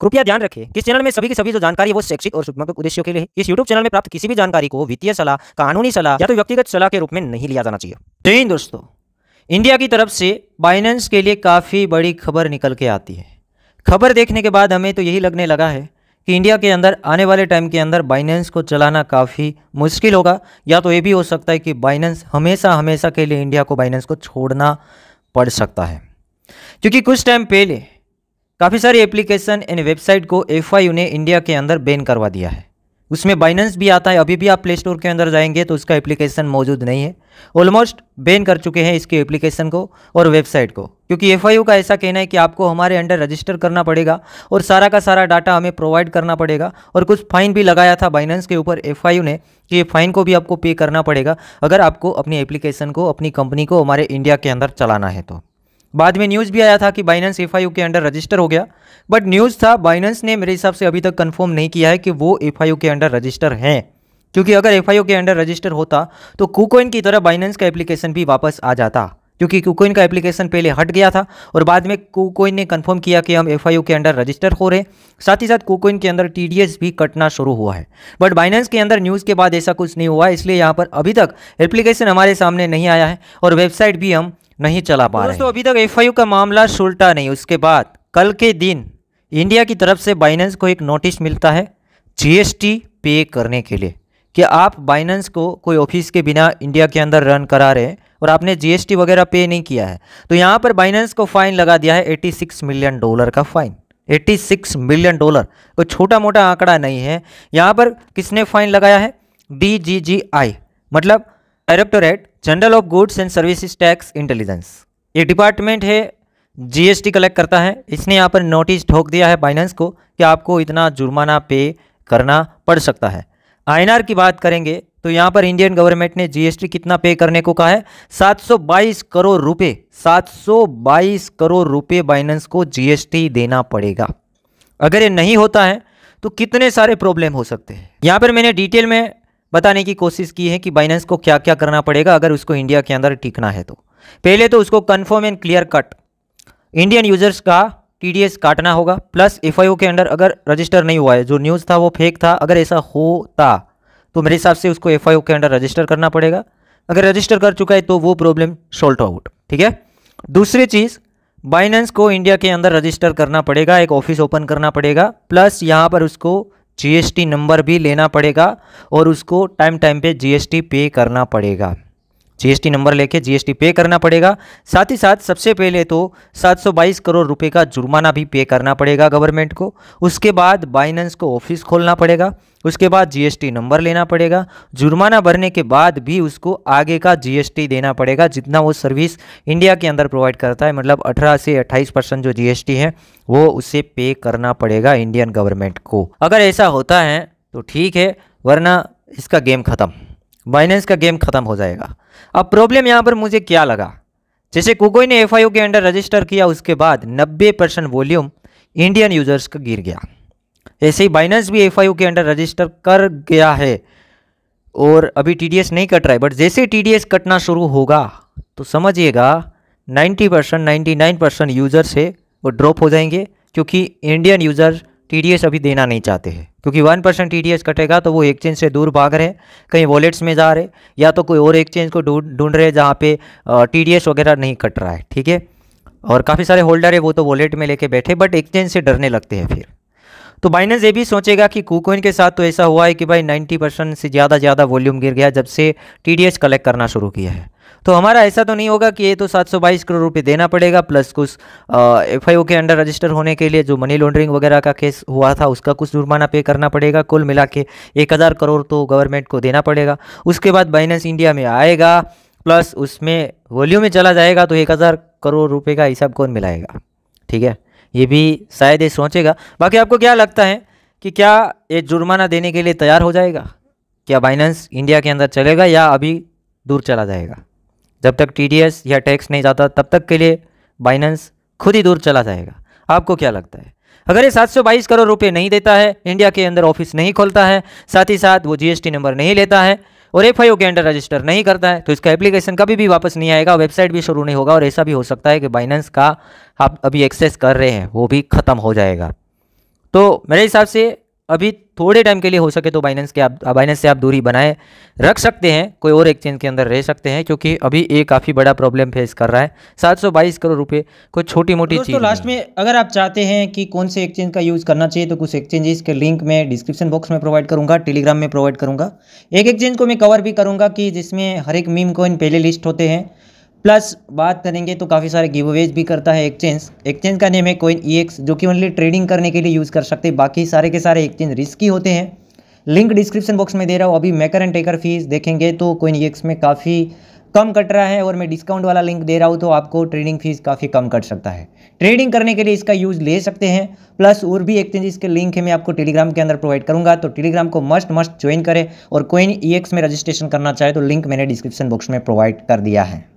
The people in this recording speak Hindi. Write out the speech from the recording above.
कृपया ध्यान रखें कि चैनल में सभी की सभी जो जानकारी है वो शैक्षिक और शुभात्मक उद्देश्यों के लिए इस YouTube चैनल में प्राप्त किसी भी जानकारी को वित्तीय सलाह कानूनी सलाह या तो व्यक्तिगत सलाह के रूप में नहीं लिया जाना चाहिए जय हिंद दोस्तों इंडिया की तरफ से बाइनेंस के लिए काफ़ी बड़ी खबर निकल के आती है खबर देखने के बाद हमें तो यही लगने लगा है कि इंडिया के अंदर आने वाले टाइम के अंदर बाइनेंस को चलाना काफ़ी मुश्किल होगा या तो ये भी हो सकता है कि बाइनेंस हमेशा हमेशा के लिए इंडिया को बाइनेंस को छोड़ना पड़ सकता है क्योंकि कुछ टाइम पहले काफ़ी सारी एप्लीकेशन एंड वेबसाइट को एफ ने इंडिया के अंदर बैन करवा दिया है उसमें बाइनेंस भी आता है अभी भी आप प्ले स्टोर के अंदर जाएंगे तो उसका एप्लीकेशन मौजूद नहीं है ऑलमोस्ट बैन कर चुके हैं इसके एप्लीकेशन को और वेबसाइट को क्योंकि एफ का ऐसा कहना है कि आपको हमारे अंडर रजिस्टर करना पड़ेगा और सारा का सारा डाटा हमें प्रोवाइड करना पड़ेगा और कुछ फाइन भी लगाया था बाइनेंस के ऊपर एफ ने कि ये फाइन को भी आपको पे करना पड़ेगा अगर आपको अपनी एप्लीकेशन को अपनी कंपनी को हमारे इंडिया के अंदर चलाना है तो बाद में न्यूज़ भी आया था कि बाइनेंस एफ के अंडर रजिस्टर हो गया बट न्यूज़ था बाइनेंस ने मेरे हिसाब से अभी तक कन्फर्म नहीं किया है कि वो एफ के अंडर रजिस्टर हैं क्योंकि अगर एफ के अंडर रजिस्टर होता तो कुकोइन की तरह बाइनेंस का एप्लीकेशन भी वापस आ जाता क्योंकि कुकोइन का एप्लीकेशन पहले हट गया था और बाद में कुकोइन ने कंफर्म किया कि हम एफ के अंडर रजिस्टर हो रहे साथ ही साथ कुकोइन के अंदर टी भी कटना शुरू हुआ है बट बाइनेंस के अंदर न्यूज़ के बाद ऐसा कुछ नहीं हुआ इसलिए यहाँ पर अभी तक एप्लीकेशन हमारे सामने नहीं आया है और वेबसाइट भी हम नहीं चला पा रहे दोस्तों अभी तक एफ का मामला सुलटा नहीं उसके बाद कल के दिन इंडिया की तरफ से बाइनेंस को एक नोटिस मिलता है जीएसटी पे करने के लिए कि आप बाइनेंस को कोई ऑफिस के बिना इंडिया के अंदर रन करा रहे हैं और आपने जीएसटी वगैरह पे नहीं किया है तो यहाँ पर बाइनेंस को फाइन लगा दिया है 86 मिलियन डॉलर का फाइन 86 मिलियन डॉलर कोई छोटा मोटा आंकड़ा नहीं है यहाँ पर किसने फाइन लगाया है डी जी जी आई मतलब directorate general of goods and services tax intelligence ये डिपार्टमेंट है जीएसटी कलेक्ट करता है इसने यहाँ पर नोटिस ठोक दिया है बाइनेंस को कि आपको इतना जुर्माना पे करना पड़ सकता है आईएनआर की बात करेंगे तो यहाँ पर इंडियन गवर्नमेंट ने जीएसटी कितना पे करने को कहा है 722 करोड़ रुपए 722 करोड़ रुपए बाइनेंस को जीएसटी देना पड़ेगा अगर ये नहीं होता है तो कितने सारे प्रॉब्लम हो सकते हैं यहाँ पर मैंने डिटेल में बताने की कोशिश की है कि बाइनेंस को क्या क्या करना पड़ेगा अगर उसको इंडिया के अंदर टिकना है तो पहले तो उसको confirm and clear cut Indian users का टी काटना होगा प्लस एफ के अंडर अगर रजिस्टर नहीं हुआ है जो न्यूज़ था वो फेक था अगर ऐसा होता तो मेरे हिसाब से उसको एफ के अंडर रजिस्टर करना पड़ेगा अगर रजिस्टर कर चुका है तो वो प्रॉब्लम सॉल्व आउट ठीक है दूसरी चीज़ बाइनेंस को इंडिया के अंदर रजिस्टर करना पड़ेगा एक ऑफिस ओपन करना पड़ेगा प्लस यहाँ पर उसको जीएसटी नंबर भी लेना पड़ेगा और उसको टाइम टाइम पे जीएसटी पे करना पड़ेगा जीएसटी नंबर लेके जीएसटी पे करना पड़ेगा साथ ही साथ सबसे पहले तो 722 करोड़ रुपए का जुर्माना भी पे करना पड़ेगा गवर्नमेंट को उसके बाद बाइनेंस को ऑफिस खोलना पड़ेगा उसके बाद जीएसटी नंबर लेना पड़ेगा जुर्माना भरने के बाद भी उसको आगे का जीएसटी देना पड़ेगा जितना वो सर्विस इंडिया के अंदर प्रोवाइड करता है मतलब 18 से 28 परसेंट जो जीएसटी है वो उसे पे करना पड़ेगा इंडियन गवर्नमेंट को अगर ऐसा होता है तो ठीक है वरना इसका गेम खत्म बाइनेंस का गेम खत्म हो जाएगा अब प्रॉब्लम यहाँ पर मुझे क्या लगा जैसे कुकोई ने एफ के अंडर रजिस्टर किया उसके बाद 90 परसेंट वॉल्यूम इंडियन यूजर्स का गिर गया ऐसे ही बाइनेंस भी एफ के अंडर रजिस्टर कर गया है और अभी टी नहीं कट रहा है बट जैसे टी कटना शुरू होगा तो समझिएगा 90 परसेंट नाइन्टी यूजर्स है वो ड्रॉप हो जाएंगे क्योंकि इंडियन यूजर टी अभी देना नहीं चाहते हैं क्योंकि वन परसेंट टी कटेगा तो वो एक्सचेंज से दूर भाग रहे कहीं वॉलेट्स में जा रहे या तो कोई और एक्सचेंज को ढूंढ रहे जहाँ पे टी वगैरह नहीं कट रहा है ठीक है और काफ़ी सारे होल्डर है वो तो वॉलेट में लेके बैठे बट एक्सचेंज से डरने लगते हैं फिर तो बाइनेंस ये भी सोचेगा कि कुकोइन के साथ तो ऐसा हुआ है कि भाई 90 परसेंट से ज़्यादा ज़्यादा वॉल्यूम गिर गया जब से टी कलेक्ट करना शुरू किया है तो हमारा ऐसा तो नहीं होगा कि ये तो 722 करोड़ रुपए देना पड़ेगा प्लस कुछ एफ के अंडर रजिस्टर होने के लिए जो मनी लॉन्ड्रिंग वगैरह का केस हुआ था उसका कुछ जुर्माना पे करना पड़ेगा कुल मिला के एक करोड़ तो गवर्नमेंट को देना पड़ेगा उसके बाद बाइनेंस इंडिया में आएगा प्लस उसमें वॉल्यूम में चला जाएगा तो एक हज़ार करोड़ रुपए का हिसाब कौन मिलाएगा ठीक है ये भी शायद ये सोचेगा बाकी आपको क्या लगता है कि क्या ये जुर्माना देने के लिए तैयार हो जाएगा क्या बाइनेंस इंडिया के अंदर चलेगा या अभी दूर चला जाएगा जब तक टी या टैक्स नहीं जाता तब तक के लिए बाइनेंस खुद ही दूर चला जाएगा आपको क्या लगता है अगर ये 722 करोड़ रुपए नहीं देता है इंडिया के अंदर ऑफिस नहीं खोलता है साथ ही साथ वो जीएसटी नंबर नहीं लेता है और एफ के अंडर रजिस्टर नहीं करता है तो इसका एप्लीकेशन कभी भी वापस नहीं आएगा वेबसाइट भी शुरू नहीं होगा और ऐसा भी हो सकता है कि बाइनेंस का आप अभी एक्सेस कर रहे हैं वो भी खत्म हो जाएगा तो मेरे हिसाब से अभी थोड़े टाइम के लिए हो सके तो बाइनेंस के आप बाइनेंस से आप दूरी बनाए रख सकते हैं कोई और एक्सचेंज के अंदर रह सकते हैं क्योंकि अभी ये काफ़ी बड़ा प्रॉब्लम फेस कर रहा है 722 करोड़ रुपए कोई छोटी मोटी चीज़ तो लास्ट में अगर आप चाहते हैं कि कौन से एक्सचेंज का यूज़ करना चाहिए तो कुछ एक्सचेंजेस के लिंक मैं डिस्क्रिप्शन बॉक्स में प्रोवाइड करूँगा टेलीग्राम में प्रोवाइड करूँगा एक एक्सचेंज को मैं कवर भी करूँगा कि जिसमें हर एक मीम कोइन पहले लिस्ट होते हैं प्लस बात करेंगे तो काफ़ी सारे अवेज भी करता है एक्सचेंज एक्सचेंज का नेम है कोइन ई एक्स जो कि ओनली ट्रेडिंग करने के लिए यूज़ कर सकते हैं बाकी सारे के सारे एक्सचेंज रिस्की होते हैं लिंक डिस्क्रिप्शन बॉक्स में दे रहा हूँ अभी मेकर एंड टेकर फीस देखेंगे तो कोइन ई एक्स में काफ़ी कम कट रहा है और मैं डिस्काउंट वाला लिंक दे रहा हूँ तो आपको ट्रेडिंग फीस काफ़ी कम कट सकता है ट्रेडिंग करने के लिए इसका यूज़ ले सकते हैं प्लस और भी एक्सचेंजेस के लिंक है मैं आपको टेलीग्राम के अंदर प्रोवाइड करूँगा तो टेलीग्राम को मस्ट मस्ट ज्वाइन करें और कोइन ई e में रजिस्ट्रेशन करना चाहे तो लिंक मैंने डिस्क्रिप्शन बॉक्स में प्रोवाइड कर दिया है